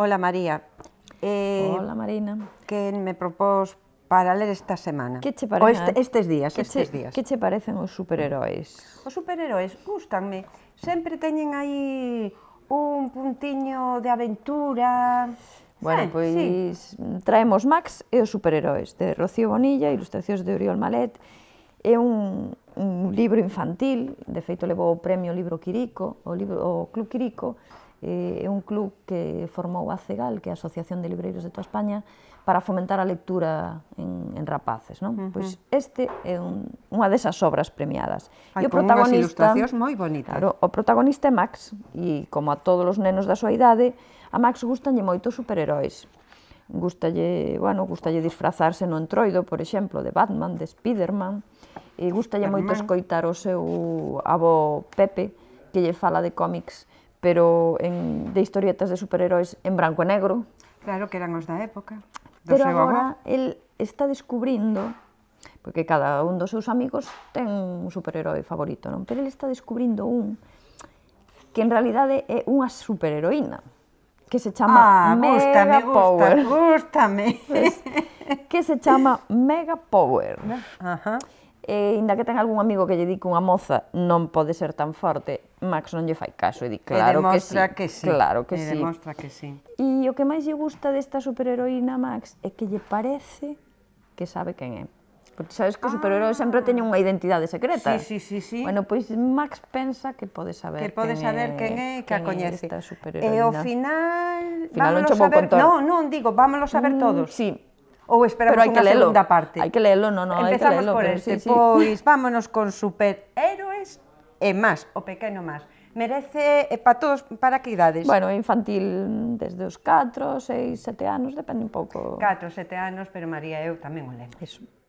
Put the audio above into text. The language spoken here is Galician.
Ola, María. Eh, Hola Marina. Que me propós para ler esta semana. Que che parecen? Este, estes días, que estes che, días. Que che parecen os superheróis? Os superheróis gustanme. Sempre teñen aí un puntiño de aventura. Bueno, sí, pois sí. traemos Max e os superheróis de Rocío Bonilla, ilustracións de Oriol Malet. É un, un libro infantil, de feito levou o premio Libro Quirico, o, libro, o Club Quirico, eh, é un club que formou a CEGAL, que é a Asociación de Libreiros de toda España, para fomentar a lectura en, en rapaces. Non? Uh -huh. Pois este é un, unha desas obras premiadas. Ai, e o protagonista, ilustracións moi bonitas. Claro, o protagonista é Max, e como a todos os nenos da súa idade, a Max gustanlle moito superheróis. Gustalle, bueno, gustalle disfrazarse no entroido, por exemplo, de Batman, de Spiderman, e gustalle moito escoitar o seu avó Pepe, que lle fala de cómics pero en, de historietas de superheróis en branco e negro. Claro, que eran os da época. Do pero seu agora el está descubrindo, porque cada un dos seus amigos ten un superherói favorito, non? Pero el está descubrindo un que en realidade é unha superheroína que se chama ah, Mega gusta, Power. Gusta, gustame. Pues, que se chama Mega Power. Ajá. E eh, inda que ten algún amigo que lle di que unha moza non pode ser tan forte, Max non lle fai caso e di claro e que, sí, que sí. Claro que e sí. demostra que sí. E o que máis lle gusta desta superheroína Max é que lle parece que sabe quen é. Porque sabes que os ah. superheróis sempre teñen unha identidade secreta. Sí, sí, sí, sí. Bueno, pois Max pensa que pode saber que pode quen saber é, quen é que a coñece. E ao final, final a saber, non, non digo, a saber mm, todos. Sí, ou esperamos unha segunda parte? Hai que lelo, non, non, hai que lelo. Empezamos por este, sí, sí. pois vámonos con superhéroes e máis, o pequeno máis. Merece eh, para todos, para que idades? Bueno, infantil desde os 4, 6, 7 anos, depende un pouco. 4, 7 anos, pero María eu tamén o levo. Eso.